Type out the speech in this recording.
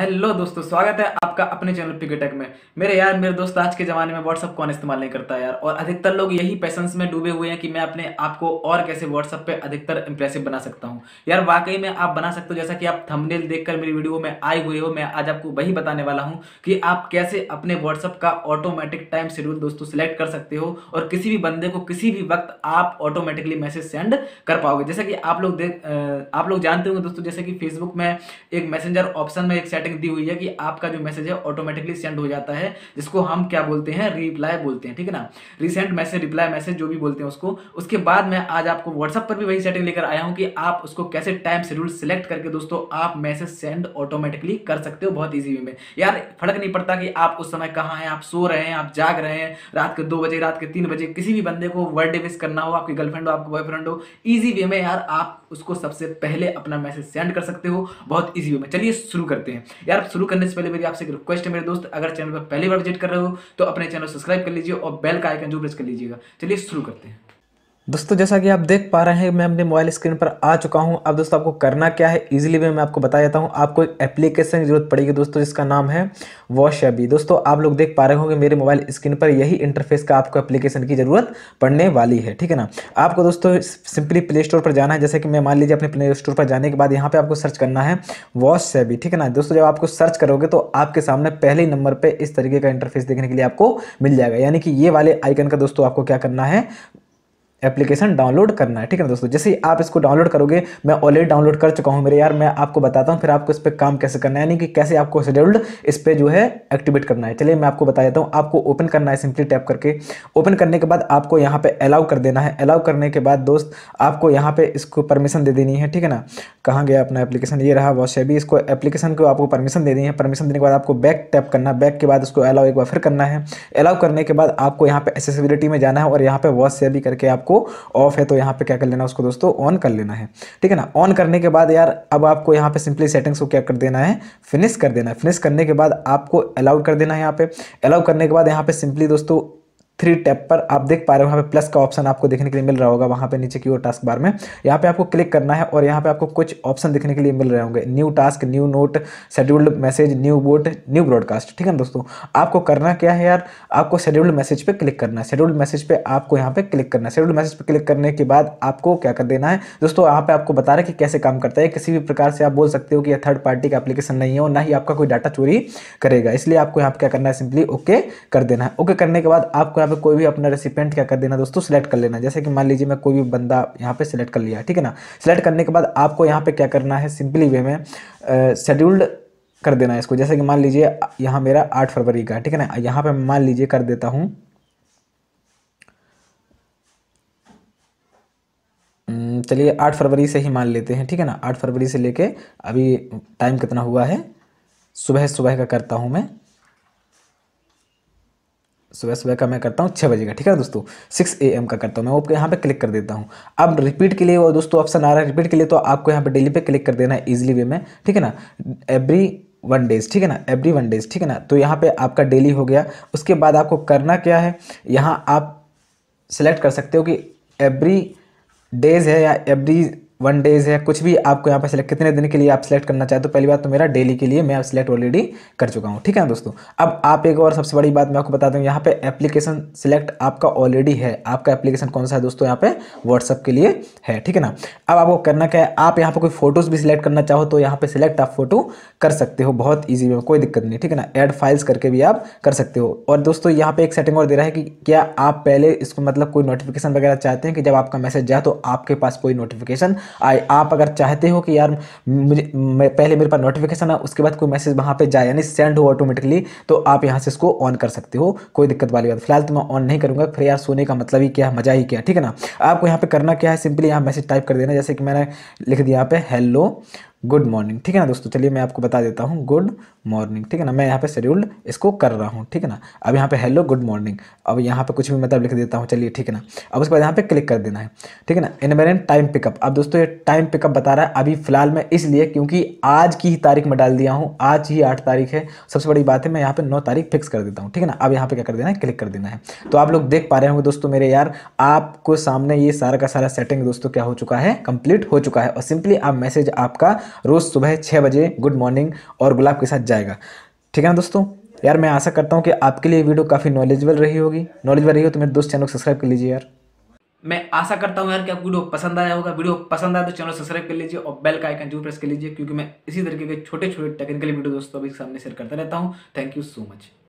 hello दोस्तों स्वागत है आपका अपने चैनल पिकेटेक में मेरे यार मेरे दोस्त आज के ज़माने में व्हाट्सअप कौन इस्तेमाल नहीं करता यार और अधिकतर लोग यही पैसन्स में डूबे हुए हैं कि मैं अपने आप को और कैसे व्हाट्सअप पे अधिकतर इंप्रेसिव बना सकता हूँ यार वाकई में आप बना सकते हो जैसा कि आप थमनेल देखकर मेरी वीडियो में आए हुए हो मैं आज आपको वही बताने वाला हूँ कि आप कैसे अपने व्हाट्सअप का ऑटोमेटिक टाइम शेड्यूल दोस्तों सेलेक्ट कर सकते हो और किसी भी बंदे को किसी भी वक्त आप ऑटोमेटिकली मैसेज सेंड कर पाओगे जैसे कि आप लोग आप लोग जानते होंगे दोस्तों जैसे कि फेसबुक में एक मैसेंजर ऑप्शन में एक सेटिंग सेटिंग दी हुई है कि आपका जो मैसेज है ऑटोमेटिकली सेंड हो जाता है जिसको हम क्या बोलते हैं रिप्लाई बोलते हैं ठीक है ना रिसेंट मैसेज रिप्लाई मैसेज जो भी बोलते हैं उसको उसके बाद मैं आज आपको व्हाट्सअप पर भी वही सेटिंग लेकर आया हूँ कि आप उसको कैसे टाइम शेड्यूल सेलेक्ट करके दोस्तों आप मैसेज सेंड ऑटोमेटिकली कर सकते हो बहुत ईजी वे में यार फर्क नहीं पड़ता कि आप उस समय कहाँ हैं आप सो रहे हैं आप जाग रहे हैं रात के दो बजे रात के तीन बजे किसी भी बंदे को वर्ड डे करना हो आपकी गर्लफ्रेंड हो आपका बॉयफ्रेंड हो ईजी वे में यार आप उसको सबसे पहले अपना मैसेज सेंड कर सकते हो बहुत ईजी वे में चलिए शुरू करते हैं यार शुरू करने से पहले मेरी आपसे एक रिक्वेस्ट है मेरे दोस्त अगर चैनल पर पहली बार विजिट कर रहे हो तो अपने चैनल सब्सक्राइब कर लीजिए और बेल का आइकन जो प्रेस कर लीजिएगा चलिए शुरू करते हैं दोस्तों जैसा कि आप देख पा रहे हैं मैं अपने मोबाइल स्क्रीन पर आ चुका हूं अब दोस्तों आपको करना क्या है इजीली मैं आपको बता देता हूं आपको एक एप्लीकेशन की जरूरत पड़ेगी दोस्तों जिसका नाम है वॉश अभी दोस्तों आप लोग देख पा रहे होंगे मेरे मोबाइल स्क्रीन पर यही इंटरफेस का आपको एप्लीकेशन की ज़रूरत पड़ने वाली है ठीक है ना आपको दोस्तों सिंपली प्ले स्टोर पर जाना है जैसे कि मैं मान लीजिए अपने प्ले स्टोर पर जाने के बाद यहाँ पर आपको सर्च करना है वॉश अभी ठीक है ना दोस्तों जब आपको सर्च करोगे तो आपके सामने पहले नंबर पर इस तरीके का इंटरफेस देखने के लिए आपको मिल जाएगा यानी कि ये वाले आइकन का दोस्तों आपको क्या करना है एप्लीकेशन डाउनलोड करना है ठीक है ना दोस्तों जैसे आप इसको डाउनलोड करोगे मैं ऑलरेडी डाउनलोड कर चुका हूँ मेरे यार मैं आपको बताता हूँ फिर आपको इस पर काम कैसे करना है यानी कि कैसे आपको शेड्यूल्ड इस पर जो है एक्टिवेट करना है चलिए मैं आपको बता देता हूँ आपको ओपन करना है सिंपली टैप करके ओपन करने के बाद आपको यहाँ पर अलाउ कर देना है अलाउ करने के बाद दोस्त आपको यहाँ पर इसको परमिशन दे देनी है ठीक है ना कहाँ गया अपना एप्लीकेशन ये रहा वॉश है इसको एप्लीकेशन को आपको परमिशन दे देनी है परमिशन देने के बाद आपको बैक टैप करना बैक के बाद उसको अलाउ एक बार फिर करना है अलाउ करने के बाद आपको यहाँ पर एसेसिबिलिटी में जाना है और यहाँ पर वॉश से भी करके आपको आपको ऑफ है तो यहाँ पे क्या कर लेना उसको दोस्तों ऑन कर लेना है ठीक है ना ऑन करने के बाद यार अब आपको यहाँ पे सिंपली सेटिंग्स को क्या कर देना है फिनिश कर देना है फिनिश करने के बाद आपको अलाउड कर देना है यहाँ पे अलाउ करने के बाद यहाँ पे सिंपली दोस्तों थ्री टैप पर आप देख पा रहे हो वहाँ पे प्लस का ऑप्शन आपको देखने के लिए मिल रहा होगा वहाँ पे नीचे की ओर टास्क बार में यहाँ पे आपको क्लिक करना है और यहाँ पे आपको कुछ ऑप्शन देखने के लिए मिल रहे होंगे new task new note scheduled message new bot new broadcast ठीक है ना दोस्तों आपको करना क्या है यार आपको शेड्यूल्ड मैसेज पर क्लिक करना है शेड्यूल्ड मैसेज पर आपको यहाँ पे क्लिक करना है शेड्यूल्ड मैसेज पर क्लिक करने के बाद आपको क्या कर देना है दोस्तों यहाँ पे आपको बता रहे कि कैसे काम करता है किसी भी प्रकार से आप बोल सकते हो कि यह थर्ड पार्टी का एप्लीकेशन नहीं है और ना ही आपका कोई डाटा चोरी करेगा इसलिए आपको यहाँ पे क्या करना है सिंपली ओके कर देना है ओके करने के बाद आपको यहाँ पे कोई भी अपना रेसिपेंट क्या कर देना दोस्तों सेलेक्ट कर लेना जैसे कि मान लीजिए मैं कोई भी बंदा यहाँ पे सेलेक्ट कर लिया ठीक है ना सेलेक्ट करने के बाद आपको यहाँ पे क्या करना है सिंपली वे में शेड्यूल्ड कर देना है इसको जैसे कि मान लीजिए यहाँ मेरा आठ फरवरी का ठीक है ना यहाँ पर मान लीजिए कर देता हूँ चलिए आठ फरवरी से ही मान लेते हैं ठीक है ना आठ फरवरी से लेके अभी टाइम कितना हुआ है सुबह सुबह का करता हूँ मैं सुबह सुबह का मैं करता हूँ छः बजे का ठीक है ना दोस्तों सिक्स ए एम का करता हूँ मैं ओके यहाँ पे क्लिक कर देता हूँ अब रिपीट के लिए वो दोस्तों ऑप्शन आ रहा है रिपीट के लिए तो आपको यहाँ पे डेली पे क्लिक कर देना है ईजिली वे में ठीक है ना एवरी वन डेज ठीक है ना एवरी वन डेज ठीक है ना तो यहाँ पर आपका डेली हो गया उसके बाद आपको करना क्या है यहाँ आप सेलेक्ट कर सकते हो कि एवरी डेज है या एवरी वन डेज है कुछ भी आपको यहाँ पर सिलेक्ट कितने दिन के लिए आप सेलेक्ट करना चाहते हो तो पहली बात तो मेरा डेली के लिए मैं आप सिलेक्ट ऑलरेडी कर चुका हूँ ठीक है दोस्तों अब आप एक और सबसे बड़ी बात मैं आपको बता दूँ यहाँ पे एप्लीकेशन सिलेक्ट आपका ऑलरेडी है आपका एप्लीकेशन कौन सा है दोस्तों यहाँ पे व्हाट्सअप के लिए है ठीक है ना अब आपको करना क्या है आप यहाँ पर कोई फोटोज़ भी सिलेक्ट करना चाहो तो यहाँ पर सिलेक्ट आप फोटो कर सकते हो बहुत ईजी में कोई दिक्कत नहीं ठीक है ना एड फाइल्स करके भी आप कर सकते हो और दोस्तों यहाँ पर एक सेटिंग और दे रहा है कि क्या आप पहले इसको मतलब कोई नोटिफिकेशन वगैरह चाहते हैं कि जब आपका मैसेज जाए तो आपके पास कोई नोटिफिकेशन आए आप अगर चाहते हो कि यार मुझे पहले मेरे पास नोटिफिकेशन आए उसके बाद कोई मैसेज वहाँ पर जाए यानी सेंड हो ऑटोमेटिकली तो आप यहाँ से इसको ऑन कर सकते हो कोई दिक्कत वाली बात फिलहाल तो मैं ऑन नहीं करूँगा फिर यार सोने का मतलब ही क्या है मज़ा ही क्या ठीक है ना आपको यहाँ पर करना क्या है सिंपली यहाँ मैसेज टाइप कर देना जैसे कि मैंने लिख दिया यहाँ पे हेलो गुड मॉर्निंग ठीक है ना दोस्तों चलिए मैं आपको बता देता हूँ गुड मॉर्निंग ठीक है ना मैं यहाँ पे शेड्यूल्ड इसको कर रहा हूँ ठीक है ना अब यहाँ पे हेलो गुड मॉर्निंग अब यहाँ पे कुछ भी मतलब लिख देता हूँ चलिए ठीक है ना अब उसके बाद यहाँ पे क्लिक कर देना है ठीक है ना इनमेरेंट टाइम पिकअप अब दोस्तों ये टाइम पिकअप बता रहा है अभी फिलहाल मैं इसलिए क्योंकि आज की ही तारीख में डाल दिया हूँ आज ही आठ तारीख है सबसे बड़ी बात है मैं यहाँ पर नौ तारीख फिक्स कर देता हूँ ठीक है ना अब यहाँ पर क्या कर देना है क्लिक कर देना है तो आप लोग देख पा रहे होंगे दोस्तों मेरे यार आपको सामने ये सारा का सारा सेटिंग दोस्तों क्या हो चुका है कंप्लीट हो चुका है और सिंपली आप मैसेज आपका रोज़ सुबह छः बजे गुड मॉर्निंग और गुलाब के साथ जाएगा ठीक है ना दोस्तों यार मैं आशा करता हूँ कि आपके लिए वीडियो काफ़ी नॉलेजेबल रही होगी नॉलेजेबल रही हो तो मेरे दोस्त चैनल को सब्सक्राइब कर लीजिए यार मैं आशा करता हूँ यार कि आपको वीडियो पसंद आया होगा वीडियो पसंद आया तो चैनल सब्सक्राइब कर लीजिए और बेल का आइकन जरूर प्रेस कर लीजिए क्योंकि मैं इसी तरीके के छोटे छोटे टेक्निकल वीडियो दोस्तों अभी सामने शेयर करता रहता हूँ थैंक यू सो मच